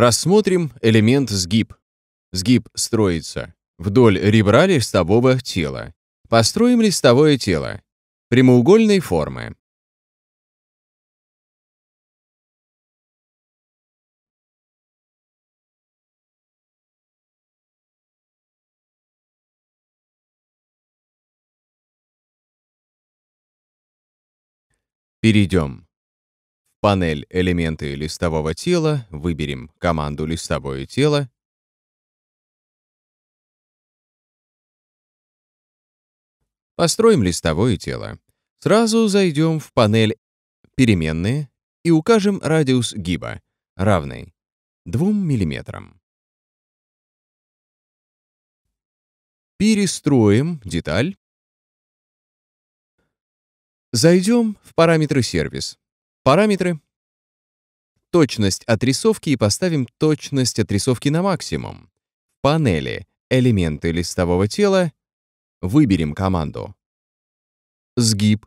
Рассмотрим элемент сгиб. Сгиб строится вдоль ребра листового тела. Построим листовое тело прямоугольной формы. Перейдем панель «Элементы листового тела», выберем команду «Листовое тело» Построим листовое тело. Сразу зайдем в панель «Переменные» и укажем радиус гиба, равный 2 мм. Перестроим деталь. Зайдем в параметры «Сервис». Параметры. Точность отрисовки и поставим точность отрисовки на максимум. В панели «Элементы листового тела» выберем команду «Сгиб».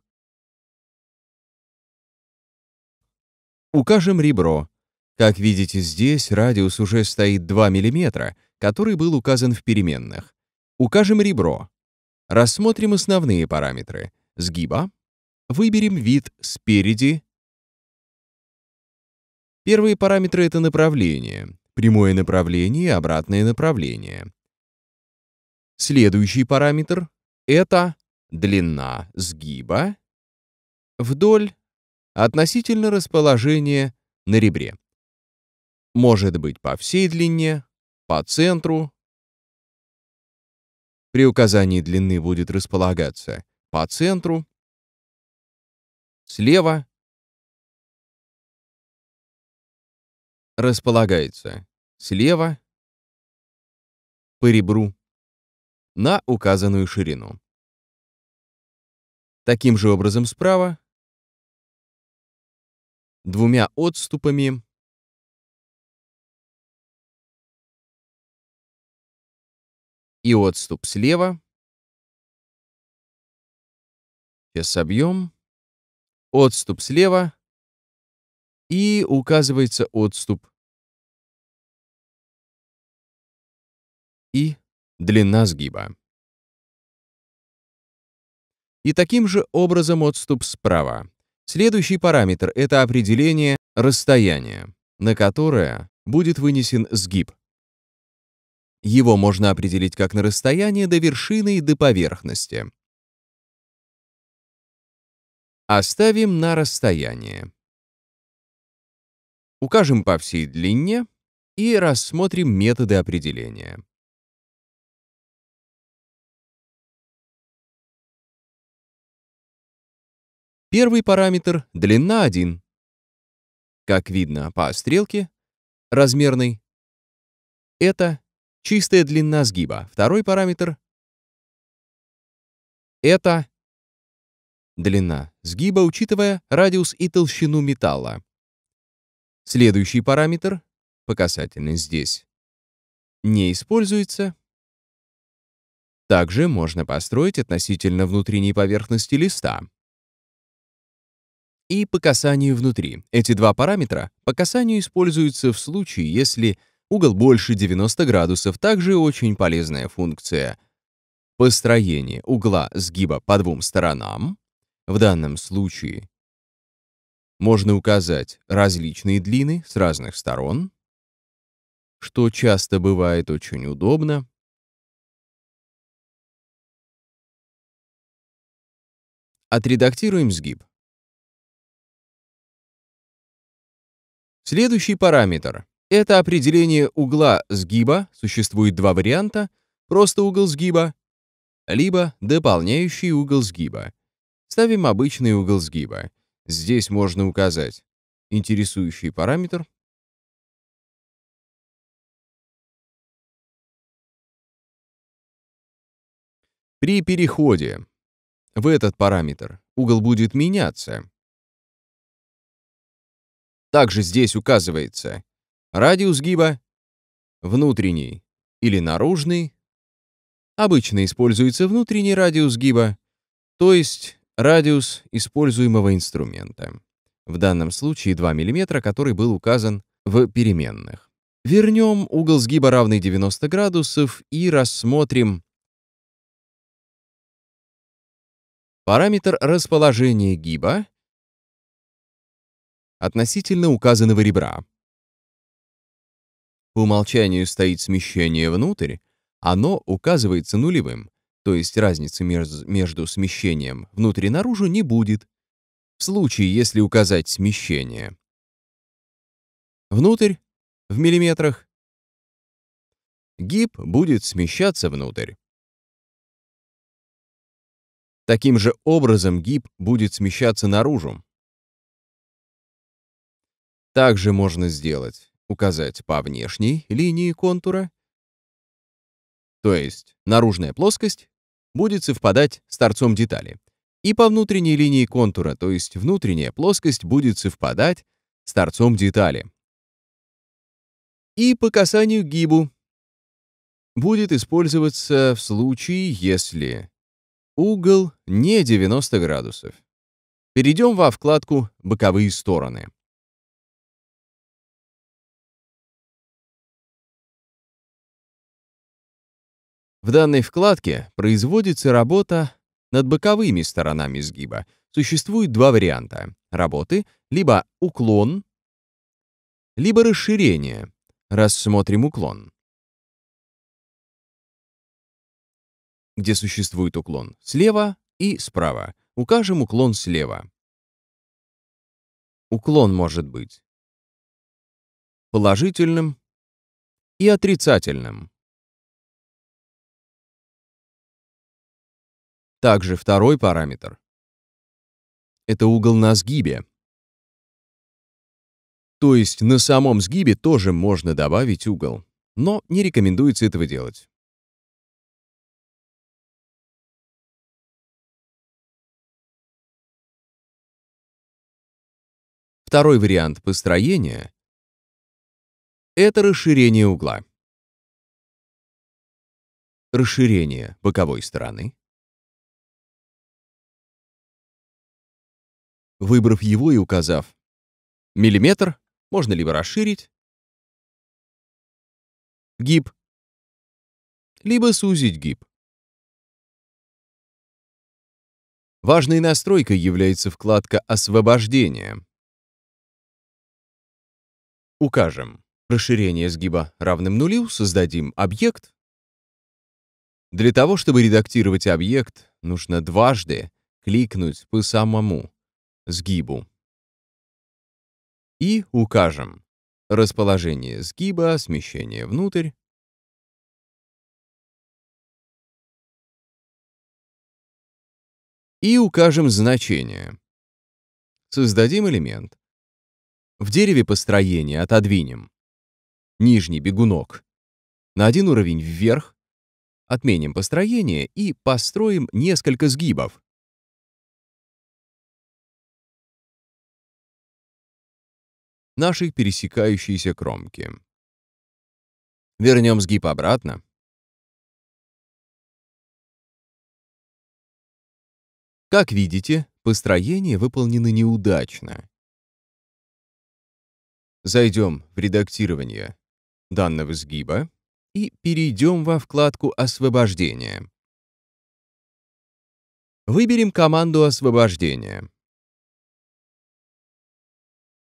Укажем ребро. Как видите здесь, радиус уже стоит 2 мм, который был указан в переменных. Укажем ребро. Рассмотрим основные параметры. Сгиба. Выберем вид спереди Первые параметры — это направление, прямое направление и обратное направление. Следующий параметр — это длина сгиба вдоль относительно расположения на ребре. Может быть по всей длине, по центру. При указании длины будет располагаться по центру, слева, располагается слева по ребру на указанную ширину. Таким же образом справа двумя отступами и отступ слева. Сейчас собьем. Отступ слева и указывается отступ и длина сгиба. И таким же образом отступ справа. Следующий параметр — это определение расстояния, на которое будет вынесен сгиб. Его можно определить как на расстояние до вершины и до поверхности. Оставим на расстояние. Укажем по всей длине и рассмотрим методы определения. Первый параметр — длина 1. Как видно по стрелке, размерной, это чистая длина сгиба. Второй параметр — это длина сгиба, учитывая радиус и толщину металла. Следующий параметр, показательный здесь, не используется. Также можно построить относительно внутренней поверхности листа и по касанию внутри. Эти два параметра по касанию используются в случае, если угол больше 90 градусов, также очень полезная функция. Построение угла сгиба по двум сторонам. В данном случае можно указать различные длины с разных сторон, что часто бывает очень удобно. Отредактируем сгиб. Следующий параметр — это определение угла сгиба, существует два варианта, просто угол сгиба, либо дополняющий угол сгиба. Ставим обычный угол сгиба. Здесь можно указать интересующий параметр, При переходе в этот параметр угол будет меняться, также здесь указывается. Радиус гиба — внутренний или наружный. Обычно используется внутренний радиус гиба, то есть радиус используемого инструмента. В данном случае 2 мм, который был указан в переменных. Вернем угол сгиба равный 90 градусов и рассмотрим параметр расположения гиба относительно указанного ребра. По умолчанию стоит смещение внутрь, оно указывается нулевым, то есть разницы между смещением внутрь и наружу не будет, в случае, если указать смещение. Внутрь в миллиметрах. Гиб будет смещаться внутрь. Таким же образом гиб будет смещаться наружу. Также можно сделать, указать по внешней линии контура, то есть наружная плоскость будет совпадать с торцом детали, и по внутренней линии контура, то есть внутренняя плоскость будет совпадать с торцом детали. И по касанию гибу будет использоваться в случае, если угол не 90 градусов. Перейдем во вкладку «Боковые стороны». В данной вкладке производится работа над боковыми сторонами сгиба. Существует два варианта работы, либо уклон, либо расширение. Рассмотрим уклон. Где существует уклон? Слева и справа. Укажем уклон слева. Уклон может быть положительным и отрицательным. Также второй параметр — это угол на сгибе. То есть на самом сгибе тоже можно добавить угол, но не рекомендуется этого делать. Второй вариант построения — это расширение угла. Расширение боковой стороны выбрав его и указав. Миллиметр можно либо расширить, гиб, либо сузить гиб. Важной настройкой является вкладка «Освобождение». Укажем расширение сгиба равным нулю, создадим объект. Для того, чтобы редактировать объект, нужно дважды кликнуть по самому сгибу. И укажем расположение сгиба, смещение внутрь, и укажем значение. Создадим элемент. В дереве построения отодвинем нижний бегунок на один уровень вверх, отменим построение и построим несколько сгибов, нашей пересекающейся кромки. Вернем сгиб обратно. Как видите, построение выполнено неудачно. Зайдем в редактирование данного сгиба и перейдем во вкладку «Освобождение». Выберем команду освобождения.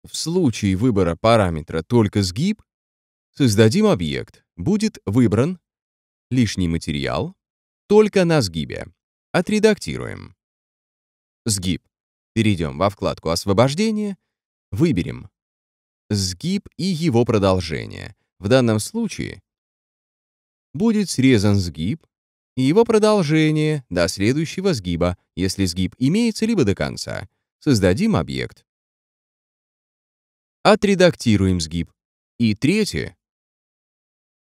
В случае выбора параметра только сгиб, создадим объект, будет выбран лишний материал только на сгибе. Отредактируем. Сгиб. Перейдем во вкладку «Освобождение», выберем сгиб и его продолжение. В данном случае будет срезан сгиб и его продолжение до следующего сгиба, если сгиб имеется либо до конца. Создадим объект отредактируем сгиб. И третье,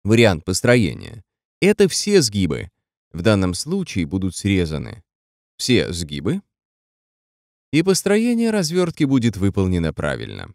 вариант построения, это все сгибы. В данном случае будут срезаны все сгибы, и построение развертки будет выполнено правильно.